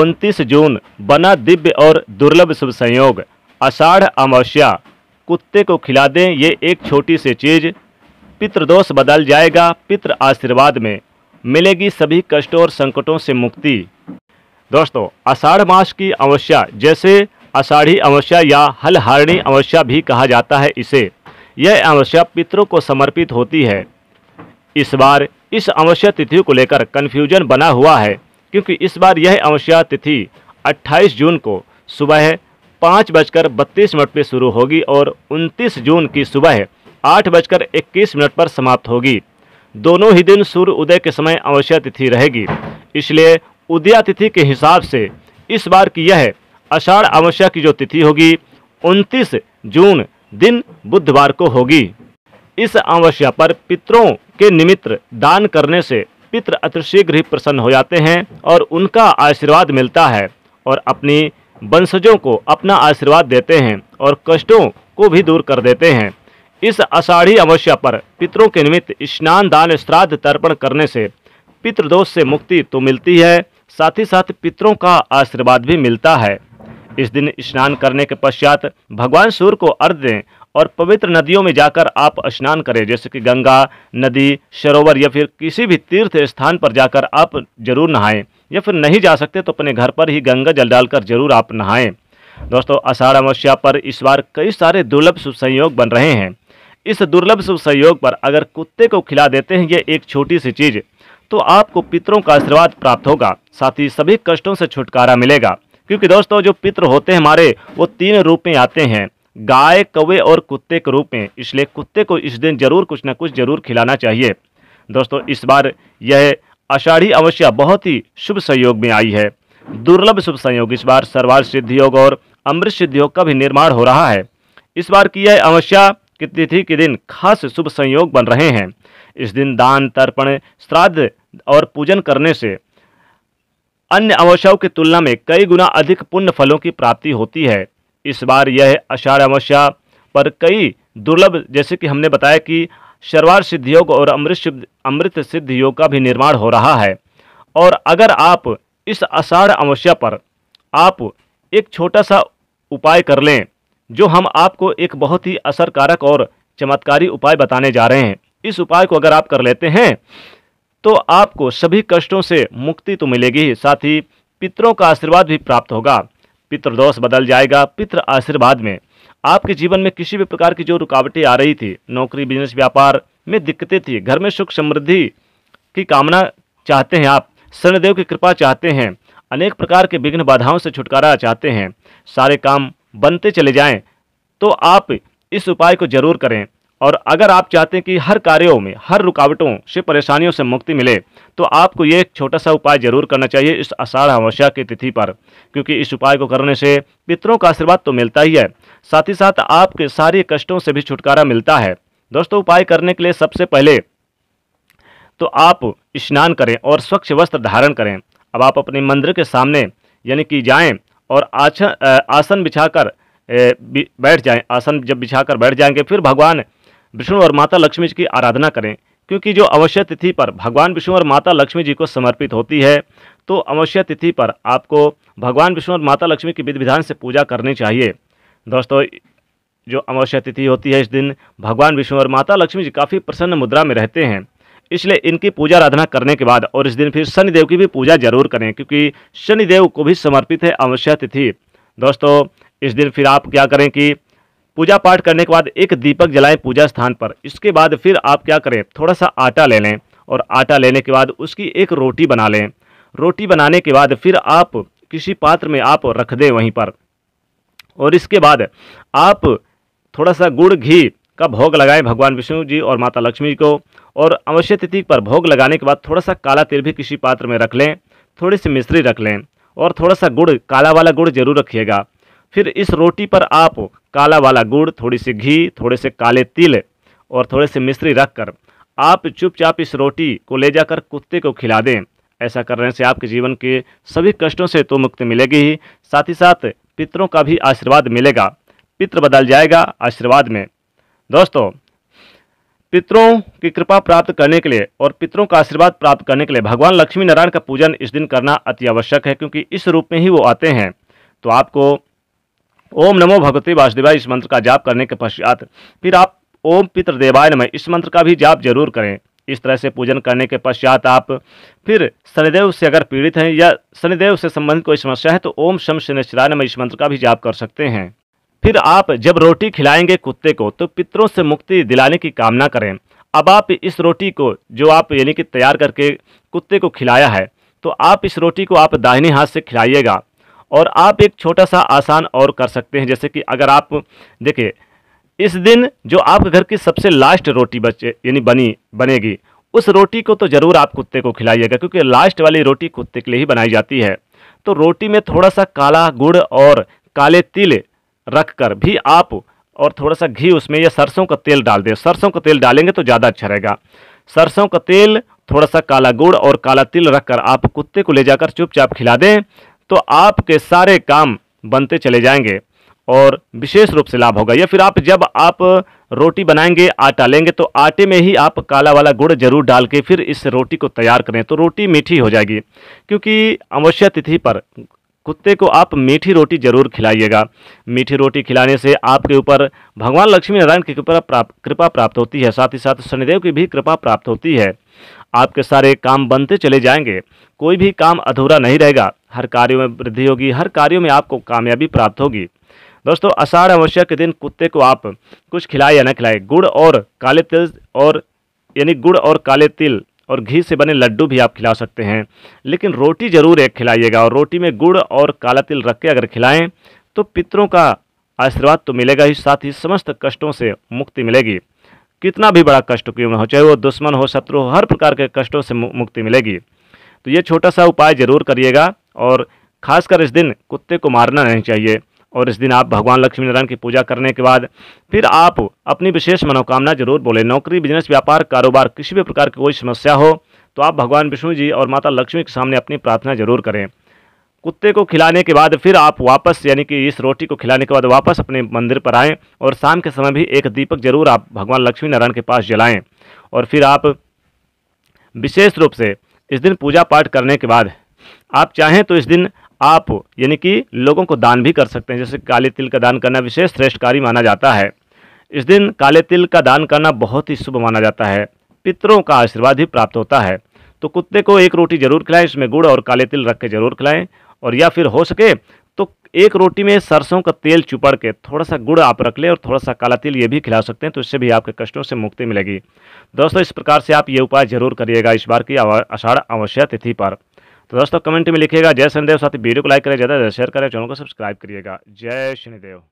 उनतीस जून बना दिव्य और दुर्लभ शुभ संयोग आषाढ़ अमावस्या कुत्ते को खिला दें ये एक छोटी सी चीज़ पितृदोष बदल जाएगा पितृ आशीर्वाद में मिलेगी सभी कष्टों और संकटों से मुक्ति दोस्तों आषाढ़ मास की अमावस्या जैसे आषाढ़ी अमावस्या या हलहारणी अमावस्या भी कहा जाता है इसे यह अमावस्या पितरों को समर्पित होती है इस बार इस अमावस्या तिथि को लेकर कन्फ्यूजन बना हुआ है क्योंकि इस बार यह अमावस्या तिथि 28 जून को सुबह पाँच बजकर बत्तीस मिनट पर शुरू होगी और 29 जून की सुबह आठ बजकर इक्कीस मिनट पर समाप्त होगी दोनों ही दिन सूर्य उदय के समय अमावस्या तिथि रहेगी इसलिए उदया तिथि के हिसाब से इस बार की यह आषाढ़ अमावस्या की जो तिथि होगी 29 जून दिन बुधवार को होगी इस अमावस्या पर पितरों के निमित्त दान करने से पितृ अतिशीघ्र ही प्रसन्न हो जाते हैं और उनका आशीर्वाद मिलता है और अपनी वंशजों को अपना आशीर्वाद देते हैं और कष्टों को भी दूर कर देते हैं इस आषाढ़ी अमावस्या पर पितरों के निमित्त स्नान दान श्राद्ध तर्पण करने से पितृदोष से मुक्ति तो मिलती है साथ ही साथ पितरों का आशीर्वाद भी मिलता है इस दिन स्नान करने के पश्चात भगवान सूर्य को अर्घ दें और पवित्र नदियों में जाकर आप स्नान करें जैसे कि गंगा नदी सरोवर या फिर किसी भी तीर्थ स्थान पर जाकर आप जरूर नहाएं या फिर नहीं जा सकते तो अपने घर पर ही गंगा जल डालकर जरूर आप नहाएं दोस्तों आषाढ़ अमावस्या पर इस बार कई सारे दुर्लभ शुभ संयोग बन रहे हैं इस दुर्लभ शुभ संयोग पर अगर कुत्ते को खिला देते हैं ये एक छोटी सी चीज़ तो आपको पितरों का आशीर्वाद प्राप्त होगा साथ ही सभी कष्टों से छुटकारा मिलेगा क्योंकि दोस्तों जो पित्र होते हैं हमारे वो तीन रूप में आते हैं गाय कौवे और कुत्ते के रूप में इसलिए कुत्ते को इस दिन जरूर कुछ ना कुछ जरूर खिलाना चाहिए दोस्तों इस बार यह आषाढ़ी अवस्या बहुत ही शुभ संयोग में आई है दुर्लभ शुभ संयोग इस बार सर्वाल सिद्ध योग और अमृत सिद्ध योग का भी निर्माण हो रहा है इस बार की यह अवस्या की तिथि के दिन खास शुभ संयोग बन रहे हैं इस दिन दान तर्पण श्राद्ध और पूजन करने से अन्य अवश्यों की तुलना में कई गुना अधिक पुण्य फलों की प्राप्ति होती है इस बार यह आषाढ़ अमावस्या पर कई दुर्लभ जैसे कि हमने बताया कि शर्वार सिद्ध योग और अमृत अमृत सिद्ध योग का भी निर्माण हो रहा है और अगर आप इस आषाढ़ अमावस्या पर आप एक छोटा सा उपाय कर लें जो हम आपको एक बहुत ही असरकारक और चमत्कारी उपाय बताने जा रहे हैं इस उपाय को अगर आप कर लेते हैं तो आपको सभी कष्टों से मुक्ति तो मिलेगी ही साथ ही पितरों का आशीर्वाद भी प्राप्त होगा पितृदोष बदल जाएगा पितृ आशीर्वाद में आपके जीवन में किसी भी प्रकार की जो रुकावटें आ रही थी नौकरी बिजनेस व्यापार में दिक्कतें थी घर में सुख समृद्धि की कामना चाहते हैं आप शनिदेव की कृपा चाहते हैं अनेक प्रकार के विघ्न बाधाओं से छुटकारा चाहते हैं सारे काम बनते चले जाएं तो आप इस उपाय को जरूर करें और अगर आप चाहते हैं कि हर कार्यों में हर रुकावटों से परेशानियों से मुक्ति मिले तो आपको ये एक छोटा सा उपाय जरूर करना चाहिए इस आषाढ़ अमावस्या की तिथि पर क्योंकि इस उपाय को करने से पितरों का आशीर्वाद तो मिलता ही है साथ ही साथ आपके सारे कष्टों से भी छुटकारा मिलता है दोस्तों उपाय करने के लिए सबसे पहले तो आप स्नान करें और स्वच्छ वस्त्र धारण करें अब आप अपने मंदिर के सामने यानी कि जाएं और आसन बिछा बिछाकर बैठ जाएं आसन जब बिछाकर बैठ जाएंगे फिर भगवान विष्णु और माता लक्ष्मी जी की आराधना करें क्योंकि जो अवश्य तिथि पर भगवान विष्णु और माता लक्ष्मी जी को समर्पित होती है तो अवश्य तिथि पर आपको भगवान विष्णु और माता लक्ष्मी की विधि विधान से पूजा करनी चाहिए दोस्तों जो अमावस्य तिथि होती है इस दिन भगवान विष्णु और माता लक्ष्मी जी काफ़ी प्रसन्न मुद्रा में रहते हैं इसलिए इनकी पूजा आराधना करने के बाद और इस दिन फिर शनिदेव की भी पूजा जरूर करें क्योंकि शनिदेव को भी समर्पित है अमावस्या तिथि दोस्तों इस दिन फिर आप क्या करें कि पूजा पाठ करने के बाद एक दीपक जलाएं पूजा स्थान पर इसके बाद फिर आप क्या करें थोड़ा सा आटा ले लें और आटा लेने के बाद उसकी एक रोटी बना लें रोटी बनाने के बाद फिर आप किसी पात्र में आप रख दें वहीं पर और इसके बाद आप थोड़ा सा गुड़ घी का भोग लगाएं भगवान विष्णु जी और माता लक्ष्मी को और अवश्य तिथि पर भोग लगाने के बाद थोड़ा सा काला तिल भी किसी पात्र में रख लें थोड़ी सी मिश्री रख लें और थोड़ा सा गुड़ काला वाला गुड़ जरूर रखिएगा फिर इस रोटी पर आप काला वाला गुड़ थोड़ी सी घी थोड़े से काले तिल और थोड़े से मिश्री रख कर आप चुपचाप इस रोटी को ले जाकर कुत्ते को खिला दें ऐसा करने से आपके जीवन के सभी कष्टों से तो मुक्ति मिलेगी ही साथ ही साथ पितरों का भी आशीर्वाद मिलेगा पित्र बदल जाएगा आशीर्वाद में दोस्तों पितरों की कृपा प्राप्त करने के लिए और पितरों का आशीर्वाद प्राप्त करने के लिए भगवान लक्ष्मी नारायण का पूजन इस दिन करना अति आवश्यक है क्योंकि इस रूप में ही वो आते हैं तो आपको ओम नमो भगवती वासुदेवाय इस मंत्र का जाप करने के पश्चात फिर आप ओम देवाय नमः इस मंत्र का भी जाप जरूर करें इस तरह से पूजन करने के पश्चात आप फिर शनिदेव से अगर पीड़ित हैं या शनिदेव से संबंधित कोई समस्या है तो ओम शम शनिश्चराय नमः इस मंत्र का भी जाप कर सकते हैं फिर आप जब रोटी खिलाएंगे कुत्ते को तो पितरों से मुक्ति दिलाने की कामना करें अब आप इस रोटी को जो आप यानी कि तैयार करके कुत्ते को खिलाया है तो आप इस रोटी को आप दाहिने हाथ से खिलाइएगा और आप एक छोटा सा आसान और कर सकते हैं जैसे कि अगर आप देखिए इस दिन जो आपके घर की सबसे लास्ट रोटी बचे यानी बनी बनेगी उस रोटी को तो ज़रूर आप कुत्ते को खिलाइएगा क्योंकि लास्ट वाली रोटी कुत्ते के लिए ही बनाई जाती है तो रोटी में थोड़ा सा काला गुड़ और काले तिल रख कर भी आप और थोड़ा सा घी उसमें या सरसों का तेल डाल दें सरसों का तेल डालेंगे तो ज़्यादा अच्छा रहेगा सरसों का तेल थोड़ा सा काला गुड़ और काला तिल रखकर आप कुत्ते को ले जाकर चुपचाप खिला दें तो आपके सारे काम बनते चले जाएंगे और विशेष रूप से लाभ होगा या फिर आप जब आप रोटी बनाएंगे आटा लेंगे तो आटे में ही आप काला वाला गुड़ जरूर डाल के फिर इस रोटी को तैयार करें तो रोटी मीठी हो जाएगी क्योंकि अमावस्या तिथि पर कुत्ते को आप मीठी रोटी जरूर खिलाइएगा मीठी रोटी खिलाने से आपके ऊपर भगवान लक्ष्मी नारायण की कृपा प्राप्त कृपा प्राप्त होती है साथ ही साथ शनिदेव की भी कृपा प्राप्त होती है आपके सारे काम बनते चले जाएंगे कोई भी काम अधूरा नहीं रहेगा हर कार्यों में वृद्धि होगी हर कार्यों में आपको कामयाबी प्राप्त होगी दोस्तों अषाढ़ अमावस्या के दिन कुत्ते को आप कुछ खिलाए या न खिलाए गुड़ और काले तिल और यानी गुड़ और काले तिल और घी से बने लड्डू भी आप खिला सकते हैं लेकिन रोटी ज़रूर एक खिलाइएगा और रोटी में गुड़ और काला तिल रख के अगर खिलाएँ तो पितरों का आशीर्वाद तो मिलेगा ही साथ ही समस्त कष्टों से मुक्ति मिलेगी कितना भी बड़ा कष्ट क्यों ना हो चाहे वो दुश्मन हो शत्रु हो हर प्रकार के कष्टों से मुक्ति मिलेगी तो ये छोटा सा उपाय ज़रूर करिएगा और खासकर इस दिन कुत्ते को मारना नहीं चाहिए और इस दिन आप भगवान लक्ष्मी नारायण की पूजा करने के बाद फिर आप अपनी विशेष मनोकामना जरूर बोलें नौकरी बिजनेस व्यापार कारोबार किसी भी प्रकार की कोई समस्या हो तो आप भगवान विष्णु जी और माता लक्ष्मी के सामने अपनी प्रार्थना जरूर करें कुत्ते को खिलाने के बाद फिर आप वापस यानी कि इस रोटी को खिलाने के बाद वापस अपने मंदिर पर आएँ और शाम के समय भी एक दीपक जरूर आप भगवान लक्ष्मी नारायण के पास जलाएँ और फिर आप विशेष रूप से इस दिन पूजा पाठ करने के बाद आप चाहें तो इस दिन आप यानी कि लोगों को दान भी कर सकते हैं जैसे काले तिल का दान करना विशेष श्रेष्ठ कार्य माना जाता है इस दिन काले तिल का दान करना बहुत ही शुभ माना जाता है पितरों का आशीर्वाद भी प्राप्त होता है तो कुत्ते को एक रोटी जरूर खिलाएं इसमें गुड़ और काले तिल रख के जरूर खिलाएं और या फिर हो सके तो एक रोटी में सरसों का तेल चुपड़ के थोड़ा सा गुड़ आप रख लें और थोड़ा सा काला तिल ये भी खिला सकते हैं तो इससे भी आपके कष्टों से मुक्ति मिलेगी दोस्तों इस प्रकार से आप ये उपाय जरूर करिएगा इस बार की आषाढ़ अमावस्या तिथि पर तो दोस्तों कमेंट में लिखिएगा जय शनिदेव साथ ही वीडियो को लाइक करें ज़्यादा शेयर करें चैनल को सब्सक्राइब करिएगा जय शनिदेव